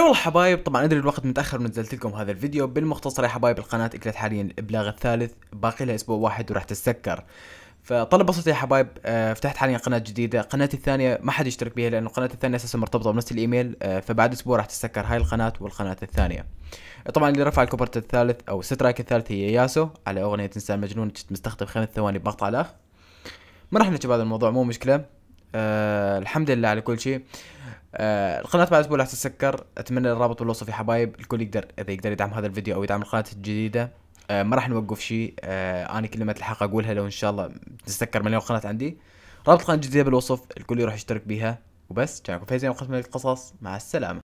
هلا والله حبايب طبعا ادري الوقت متاخر ونزلت لكم هذا الفيديو بالمختصر يا حبايب القناه اكلت حاليا الابلاغ الثالث باقي لها اسبوع واحد وراح تتسكر فطلب بسيط يا حبايب آه، فتحت حاليا قناه جديده قناتي الثانيه ما حد يشترك بها لانه قناتي الثانيه اساسا مرتبطه بنفس الايميل آه، فبعد اسبوع راح تتسكر هاي القناه والقناه الثانيه طبعا اللي رفع الكوبرت الثالث او السترايك الثالث هي ياسو على اغنيه انسان مجنون كنت مستخدم خمس ثواني بمقطع الاخ ما راح نحكي بهذا الموضوع مو مشكله أه الحمد لله على كل شيء آه القناة بعد اسبوع راح تتسكر اتمنى الرابط بالوصف يا حبايب الكل يقدر اذا يقدر يدعم هذا الفيديو او يدعم القناة الجديدة آه ما راح نوقف شيء آه انا كلمة الحق اقولها لو ان شاء الله تتسكر مليون قناة عندي رابط القناة الجديدة بالوصف الكل يروح يشترك بها وبس كان معكم فيزيان وقسم القصص مع السلامة